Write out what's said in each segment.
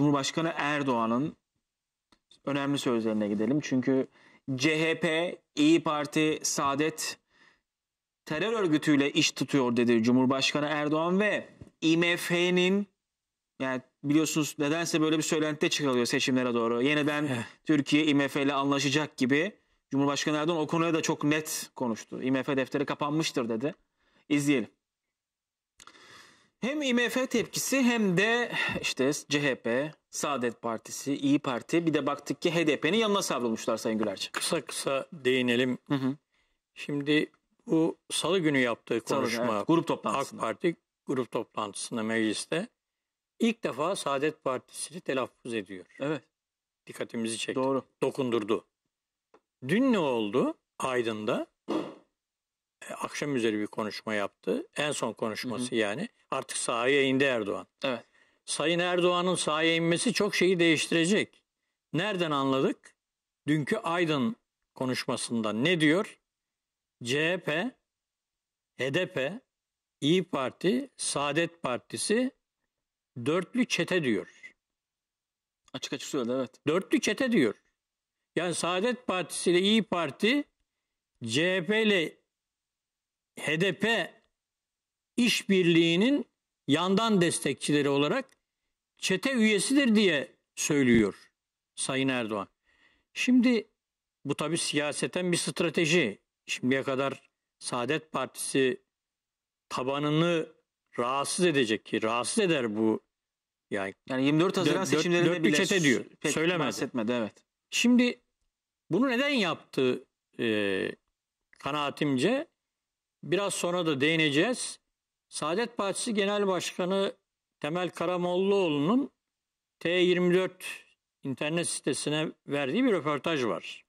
Cumhurbaşkanı Erdoğan'ın önemli sözlerine gidelim. Çünkü CHP, İyi Parti, Saadet terör örgütüyle iş tutuyor dedi Cumhurbaşkanı Erdoğan ve IMF'nin yani biliyorsunuz nedense böyle bir söylenti de çıkarılıyor seçimlere doğru. Yeniden Türkiye IMF ile anlaşacak gibi Cumhurbaşkanı Erdoğan o konuya da çok net konuştu. IMF defteri kapanmıştır dedi. İzleyelim. Hem IMF tepkisi hem de işte CHP, Saadet Partisi, İyi Parti bir de baktık ki HDP'nin yanına savrulmuşlar Sayın Gülerç. Kısa kısa değinelim. Hı hı. Şimdi bu salı günü yaptığı konuşma Salı, evet, grup toplantısında. AK Parti grup toplantısında mecliste ilk defa Saadet Partisi'ni telaffuz ediyor. Evet. Dikkatimizi çekti. Doğru. Dokundurdu. Dün ne oldu Aydın'da? akşam üzeri bir konuşma yaptı. En son konuşması hı hı. yani. Artık sahaya indi Erdoğan. Evet. Sayın Erdoğan'ın sahaya inmesi çok şeyi değiştirecek. Nereden anladık? Dünkü Aydın konuşmasında ne diyor? CHP, HDP, İyi Parti, Saadet Partisi dörtlü çete diyor. Açık açık söyledi evet. Dörtlü çete diyor. Yani Saadet Partisi ile İyi Parti CHP ile HDP işbirliğinin yandan destekçileri olarak çete üyesidir diye söylüyor Sayın Erdoğan. Şimdi bu tabi siyaseten bir strateji. Şimdiye kadar Saadet Partisi tabanını rahatsız edecek ki rahatsız eder bu yani, yani 24 Haziran seçimlerinde dört, bile çete diyor. Pek söylemedi. Bahsetmedi, evet. Şimdi bunu neden yaptı e, kanaatimce biraz sonra da değineceğiz. Saadet Partisi Genel Başkanı Temel Karamollaoğlu'nun T24 internet sitesine verdiği bir röportaj var.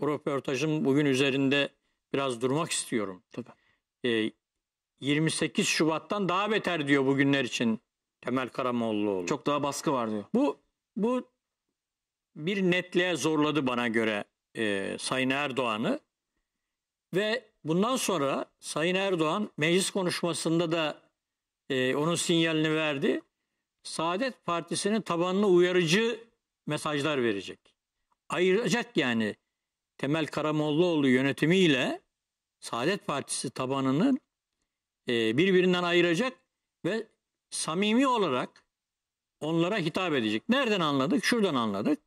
Bu röportajın bugün üzerinde biraz durmak istiyorum. Tabii. Ee, 28 Şubat'tan daha beter diyor bugünler için Temel Karamollaoğlu. Çok daha baskı var diyor. Bu bu bir netliğe zorladı bana göre e, Sayın Erdoğan'ı ve Bundan sonra Sayın Erdoğan meclis konuşmasında da e, onun sinyalini verdi. Saadet Partisi'nin tabanına uyarıcı mesajlar verecek. Ayıracak yani Temel Karamollaoğlu yönetimiyle Saadet Partisi tabanının e, birbirinden ayıracak ve samimi olarak onlara hitap edecek. Nereden anladık? Şuradan anladık.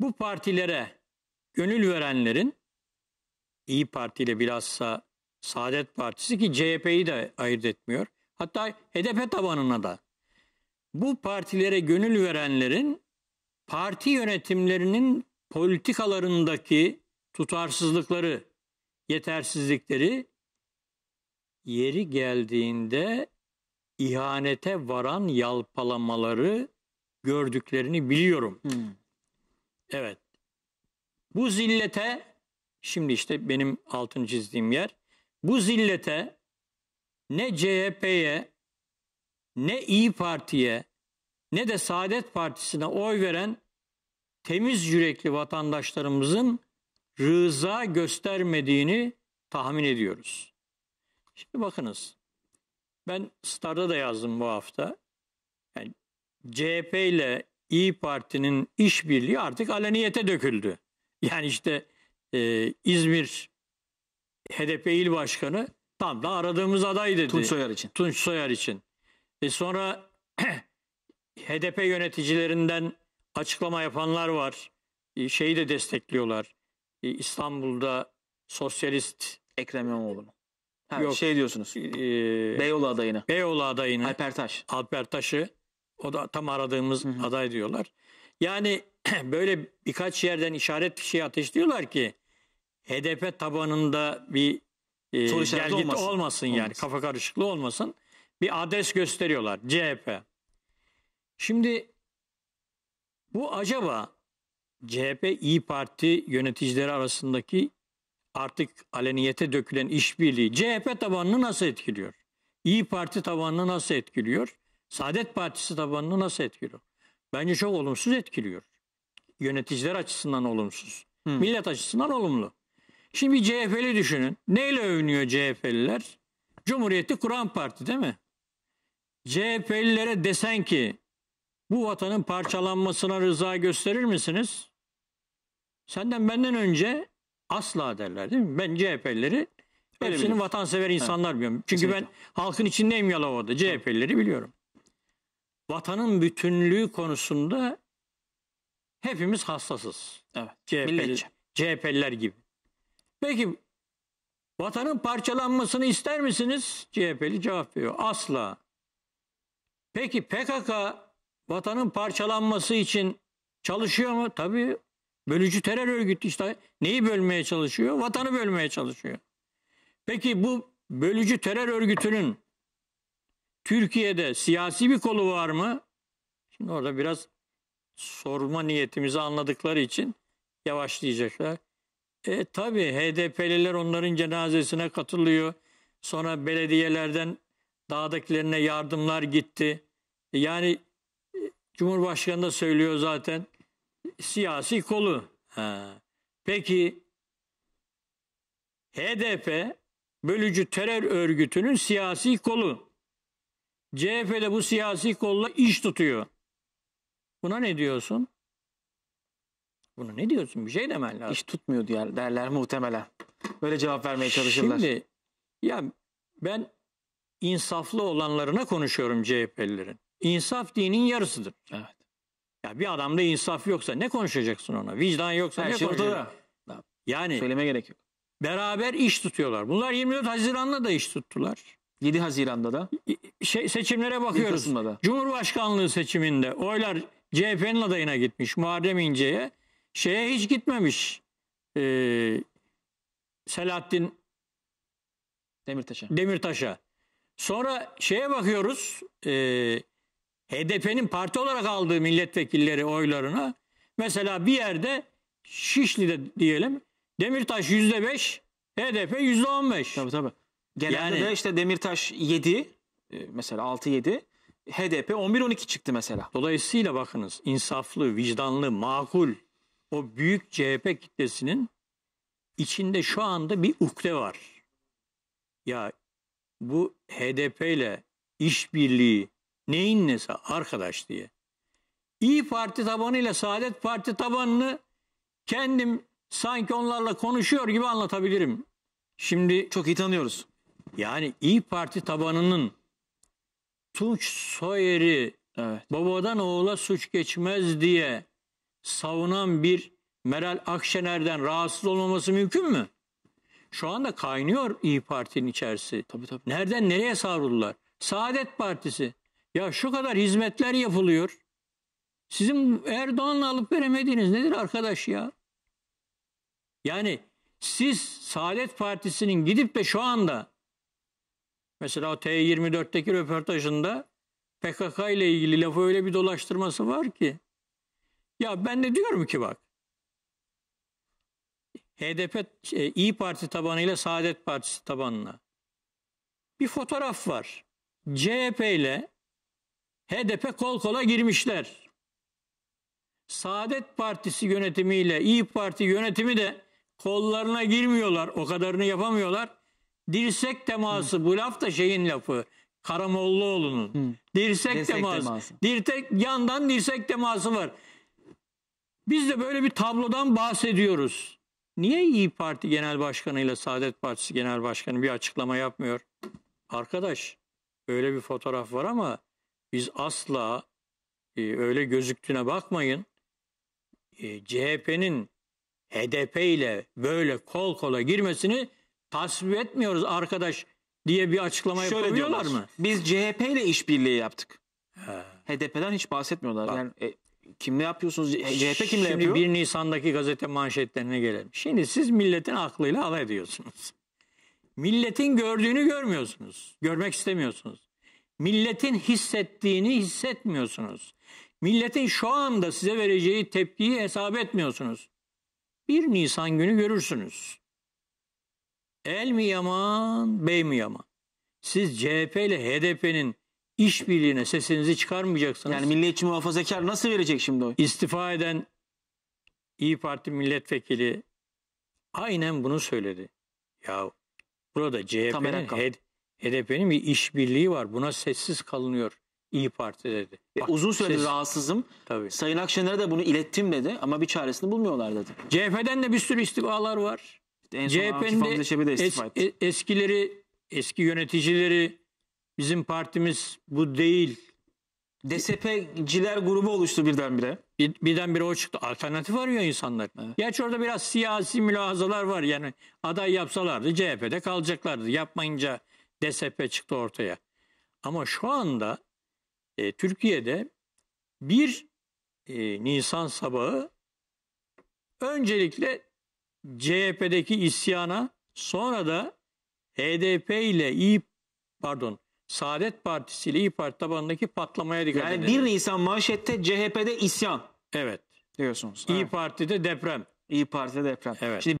Bu partilere gönül verenlerin İyi Parti ile bilhassa Saadet Partisi ki CHP'yi de ayırt etmiyor. Hatta HDP tabanına da. Bu partilere gönül verenlerin parti yönetimlerinin politikalarındaki tutarsızlıkları, yetersizlikleri yeri geldiğinde ihanete varan yalpalamaları gördüklerini biliyorum. Hmm. Evet. Bu zillete Şimdi işte benim altın çizdiğim yer. Bu zillete ne CHP'ye ne İyi Parti'ye ne de Saadet Partisi'ne oy veren temiz yürekli vatandaşlarımızın rıza göstermediğini tahmin ediyoruz. Şimdi bakınız. Ben Star'da da yazdım bu hafta. Yani CHP ile İyi Parti'nin işbirliği artık aleniyete döküldü. Yani işte e, İzmir HDP il başkanı tam da aradığımız aday dedi. Tunç Soyar için. Tunç Soyar için. E sonra HDP yöneticilerinden açıklama yapanlar var. E, şeyi de destekliyorlar. E, İstanbul'da sosyalist Ekrem İmamoğlu'nu. Ha, Yok, şey diyorsunuz. E, e Beyoğlu adayını. Beyoğlu adayını. Alpertaş. Alpertaş'ı. O da tam aradığımız Hı-hı. aday diyorlar. Yani böyle birkaç yerden işaret bir şey ateşliyorlar ki HDP tabanında bir e, gelgit olmasın. olmasın yani olmasın. kafa karışıklığı olmasın. Bir adres gösteriyorlar CHP. Şimdi bu acaba CHP İyi Parti yöneticileri arasındaki artık aleniyete dökülen işbirliği CHP tabanını nasıl etkiliyor? İyi Parti tabanını nasıl etkiliyor? Saadet Partisi tabanını nasıl etkiliyor? Bence çok olumsuz etkiliyor. Yöneticiler açısından olumsuz. Hmm. Millet açısından olumlu. Şimdi CHP'li düşünün. Neyle övünüyor CHP'liler? Cumhuriyeti Kur'an Parti değil mi? CHP'lilere desen ki bu vatanın parçalanmasına rıza gösterir misiniz? Senden benden önce asla derler değil mi? Ben CHP'lileri hepsini vatansever insanlar biliyorum. Çünkü ben halkın içindeyim Yalova'da. CHP'lileri biliyorum. Vatanın bütünlüğü konusunda hepimiz hassasız. Evet. CHP'li, Milletçe. gibi. Peki vatanın parçalanmasını ister misiniz? CHP'li cevap veriyor. Asla. Peki PKK vatanın parçalanması için çalışıyor mu? Tabii bölücü terör örgütü işte neyi bölmeye çalışıyor? Vatanı bölmeye çalışıyor. Peki bu bölücü terör örgütünün Türkiye'de siyasi bir kolu var mı? Şimdi orada biraz sorma niyetimizi anladıkları için yavaşlayacaklar. E, tabii HDP'liler onların cenazesine katılıyor. Sonra belediyelerden dağdakilerine yardımlar gitti. E, yani e, Cumhurbaşkanı da söylüyor zaten siyasi kolu. Ha. Peki HDP bölücü terör örgütünün siyasi kolu. CHP de bu siyasi kolla iş tutuyor. Buna ne diyorsun? bunu ne diyorsun bir şey demen lazım. İş tutmuyor diyor, derler muhtemelen. Böyle cevap vermeye çalışırlar. Şimdi ya ben insaflı olanlarına konuşuyorum CHP'lilerin. İnsaf dinin yarısıdır. Evet. Ya bir adamda insaf yoksa ne konuşacaksın ona? Vicdan yoksa Her ne şey konuşacaksın? Ortada. Yani söyleme gerek yok. Beraber iş tutuyorlar. Bunlar 24 Haziran'da da iş tuttular. 7 Haziran'da da şey, seçimlere bakıyoruz. Cumhurbaşkanlığı seçiminde oylar CHP'nin adayına gitmiş Muharrem İnce'ye şeye hiç gitmemiş. Ee, Selahattin Demirtaş'a. Demirtaş'a. Sonra şeye bakıyoruz. E, HDP'nin parti olarak aldığı milletvekilleri oylarına. Mesela bir yerde Şişli'de diyelim Demirtaş yüzde beş, HDP yüzde on beş. Tabii tabii. Genelde yani, de işte Demirtaş yedi, e, mesela altı yedi. HDP 11-12 çıktı mesela. Dolayısıyla bakınız insaflı, vicdanlı, makul, o büyük CHP kitlesinin içinde şu anda bir ukde var. Ya bu HDP ile işbirliği neyin nesi arkadaş diye. İyi Parti tabanıyla Saadet Parti tabanını kendim sanki onlarla konuşuyor gibi anlatabilirim. Şimdi çok iyi tanıyoruz. Yani İyi Parti tabanının Tunç Soyer'i evet. babadan oğula suç geçmez diye savunan bir Meral Akşener'den rahatsız olmaması mümkün mü? Şu anda kaynıyor İyi Parti'nin içerisi. Tabii tabii. Nereden nereye savruldular? Saadet Partisi. Ya şu kadar hizmetler yapılıyor. Sizin Erdoğan'la alıp veremediğiniz nedir arkadaş ya? Yani siz Saadet Partisi'nin gidip de şu anda mesela o T24'teki röportajında PKK ile ilgili lafı öyle bir dolaştırması var ki ya ben de diyorum ki bak HDP şey, İyi Parti tabanıyla Saadet Partisi tabanına bir fotoğraf var. CHP ile HDP kol kola girmişler. Saadet Partisi yönetimiyle İyi Parti yönetimi de kollarına girmiyorlar. O kadarını yapamıyorlar. Dirsek teması Hı. bu laf da şeyin lafı. Karamollaoğlu'nun. Dirsek, dirsek teması. teması. Dirtek yandan dirsek teması var. Biz de böyle bir tablodan bahsediyoruz. Niye İyi Parti Genel Başkanı ile Saadet Partisi Genel Başkanı bir açıklama yapmıyor? Arkadaş, böyle bir fotoğraf var ama biz asla e, öyle gözüktüğüne bakmayın. E, CHP'nin HDP ile böyle kol kola girmesini tasvip etmiyoruz arkadaş diye bir açıklama Şöyle yapabiliyorlar diyorlar, mı? Biz CHP ile işbirliği yaptık. He. HDP'den hiç bahsetmiyorlar. Bak, yani e, kim yapıyorsunuz? CHP kimle yapıyor? Şimdi 1 Nisan'daki gazete manşetlerine gelelim. Şimdi siz milletin aklıyla alay ediyorsunuz. Milletin gördüğünü görmüyorsunuz. Görmek istemiyorsunuz. Milletin hissettiğini hissetmiyorsunuz. Milletin şu anda size vereceği tepkiyi hesap etmiyorsunuz. 1 Nisan günü görürsünüz. El mi yaman, bey mi yaman? Siz CHP ile HDP'nin işbirliğine sesinizi çıkarmayacaksınız. Yani milliyetçi muhafazakar nasıl verecek şimdi o? İstifa eden İyi Parti milletvekili aynen bunu söyledi. Ya burada CHP'nin HDP'nin bir işbirliği var. Buna sessiz kalınıyor İyi Parti dedi. E, Bak, uzun süredir ses... rahatsızım. Tabii. Sayın Akşener'e de bunu ilettim dedi ama bir çaresini bulmuyorlar dedi. CHP'den de bir sürü istifalar var. İşte CHP'nin de, es, eskileri, eski yöneticileri Bizim partimiz bu değil. DSP'ciler grubu oluştu birdenbire. Bir, birdenbire o çıktı. Alternatif arıyor insanlar. Evet. Gerçi orada biraz siyasi mülahazalar var. Yani aday yapsalardı CHP'de kalacaklardı. Yapmayınca DSP çıktı ortaya. Ama şu anda e, Türkiye'de bir e, Nisan sabahı öncelikle CHP'deki isyana sonra da HDP ile İYİ pardon Saadet Partisi ile İyi Parti tabanındaki patlamaya dikkat yani edelim. Yani 1 Nisan manşette CHP'de isyan. Evet. Diyorsunuz. İyi evet. Parti'de deprem. İyi Parti'de deprem. Evet. Şimdi